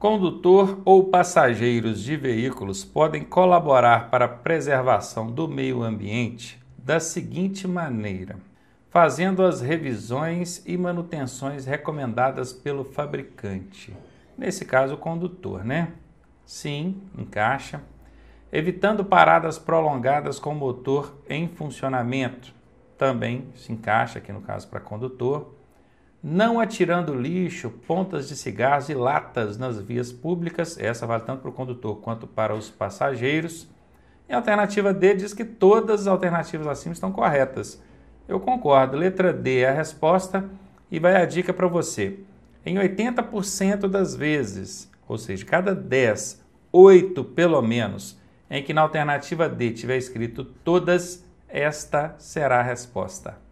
Condutor ou passageiros de veículos podem colaborar para a preservação do meio ambiente da seguinte maneira: fazendo as revisões e manutenções recomendadas pelo fabricante, nesse caso o condutor, né? Sim, encaixa. Evitando paradas prolongadas com o motor em funcionamento, também se encaixa aqui no caso para condutor não atirando lixo, pontas de cigarros e latas nas vias públicas, essa vale tanto para o condutor quanto para os passageiros. E a alternativa D diz que todas as alternativas acima estão corretas. Eu concordo, letra D é a resposta e vai a dica para você. Em 80% das vezes, ou seja, cada 10, 8 pelo menos, em que na alternativa D tiver escrito todas, esta será a resposta.